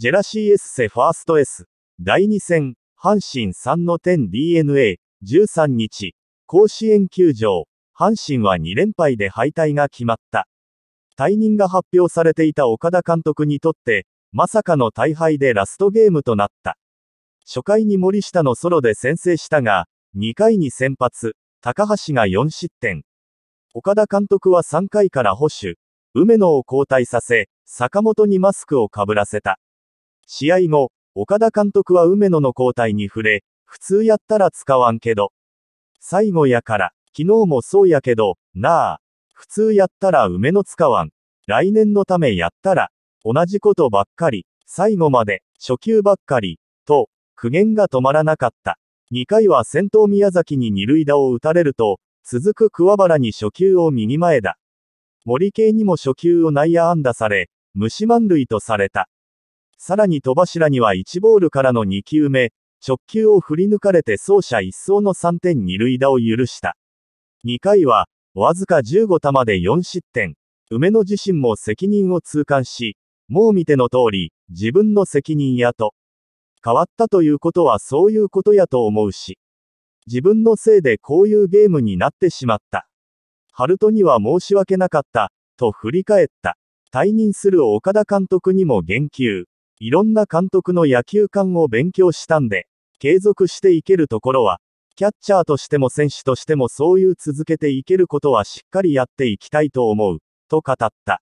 ジェラシーエッセファースト S。第2戦、阪神3の点 DNA、13日、甲子園球場、阪神は2連敗で敗退が決まった。退任が発表されていた岡田監督にとって、まさかの大敗でラストゲームとなった。初回に森下のソロで先制したが、2回に先発、高橋が4失点。岡田監督は3回から保守、梅野を交代させ、坂本にマスクをかぶらせた。試合後、岡田監督は梅野の交代に触れ、普通やったら使わんけど。最後やから、昨日もそうやけど、なあ。普通やったら梅野使わん。来年のためやったら、同じことばっかり、最後まで、初球ばっかり、と、苦言が止まらなかった。2回は先頭宮崎に二塁打を打たれると、続く桑原に初球を右前だ。森系にも初球を内野安打され、虫満塁とされた。さらに戸柱には1ボールからの2球目、直球を振り抜かれて走者一掃の3点二塁打を許した。2回は、わずか15球で4失点。梅野自身も責任を痛感し、もう見ての通り、自分の責任やと。変わったということはそういうことやと思うし。自分のせいでこういうゲームになってしまった。春ルには申し訳なかった、と振り返った。退任する岡田監督にも言及。いろんな監督の野球観を勉強したんで、継続していけるところは、キャッチャーとしても選手としてもそういう続けていけることはしっかりやっていきたいと思う、と語った。